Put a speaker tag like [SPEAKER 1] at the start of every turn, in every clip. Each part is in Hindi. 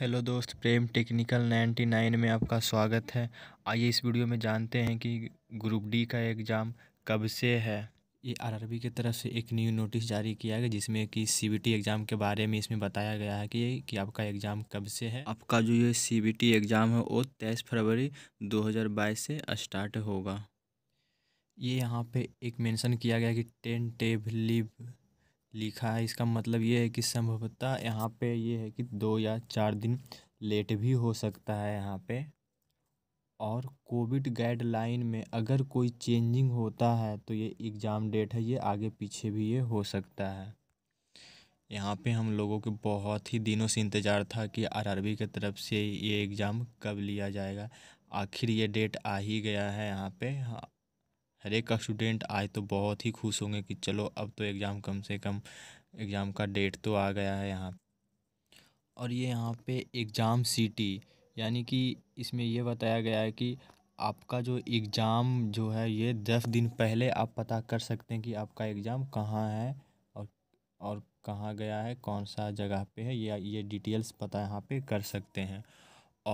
[SPEAKER 1] हेलो दोस्त प्रेम टेक्निकल 99 में आपका स्वागत है आइए इस वीडियो में जानते हैं कि ग्रुप डी का एग्ज़ाम कब से है ये आरआरबी की तरफ से एक न्यू नोटिस जारी किया गया जिसमें कि सीबीटी एग्ज़ाम के बारे में इसमें बताया गया है कि कि आपका एग्ज़ाम कब से है आपका जो ये सीबीटी एग्ज़ाम है वो तेईस फरवरी दो से स्टार्ट होगा ये यहाँ पर एक मैंसन किया गया कि टेन टेब लिखा है इसका मतलब ये है कि संभवतः यहाँ पे ये है कि दो या चार दिन लेट भी हो सकता है यहाँ पे और कोविड गाइडलाइन में अगर कोई चेंजिंग होता है तो ये एग्ज़ाम डेट है ये आगे पीछे भी ये हो सकता है यहाँ पे हम लोगों के बहुत ही दिनों से इंतज़ार था कि आरआरबी की तरफ से ये एग्ज़ाम कब लिया जाएगा आखिर ये डेट आ ही गया है यहाँ पे हाँ हर एक का स्टूडेंट आए तो बहुत ही खुश होंगे कि चलो अब तो एग्ज़ाम कम से कम एग्ज़ाम का डेट तो आ गया है यहाँ और ये यहाँ पे एग्ज़ाम सिटी यानी कि इसमें यह बताया गया है कि आपका जो एग्ज़ाम जो है ये दस दिन पहले आप पता कर सकते हैं कि आपका एग्ज़ाम कहाँ है और और कहाँ गया है कौन सा जगह पे है या ये डिटेल्स पता यहाँ पे कर सकते हैं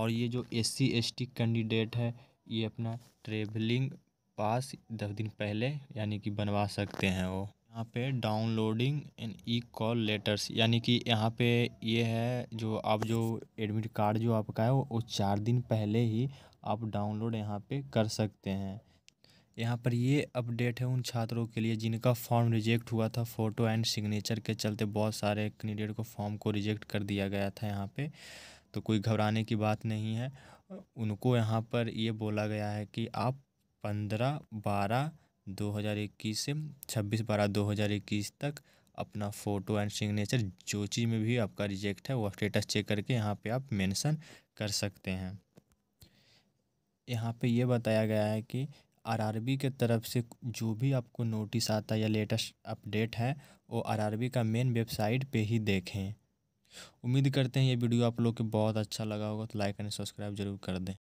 [SPEAKER 1] और ये जो S C S T candidate है ये अपना ट्रेवलिंग पास दस दिन पहले यानी कि बनवा सकते हैं वो यहाँ पे downloading and e call letters यानी कि यहाँ पे ये है जो आप जो एडमिट कार्ड जो आपका है वो चार दिन पहले ही आप डाउनलोड यहाँ पे कर सकते हैं यहाँ पर ये अपडेट है उन छात्रों के लिए जिनका फॉर्म रिजेक्ट हुआ था फ़ोटो एंड सिग्नेचर के चलते बहुत सारे कैंडिडेट को फॉर्म को रिजेक्ट कर दिया गया था यहाँ पे तो कोई घबराने की बात नहीं है उनको यहाँ पर ये बोला गया है कि आप पंद्रह बारह दो हज़ार इक्कीस से छब्बीस बारह दो हज़ार इक्कीस तक अपना फ़ोटो एंड सिग्नेचर जो चीज़ में भी आपका रिजेक्ट है वो स्टेटस चेक करके यहाँ पे आप मेंशन कर सकते हैं यहाँ पे ये बताया गया है कि आरआरबी के तरफ से जो भी आपको नोटिस आता है या लेटेस्ट अपडेट है वो आरआरबी का मेन वेबसाइट पे ही देखें उम्मीद करते हैं ये वीडियो आप लोग के बहुत अच्छा लगा होगा तो लाइक एंड सब्सक्राइब जरूर कर दें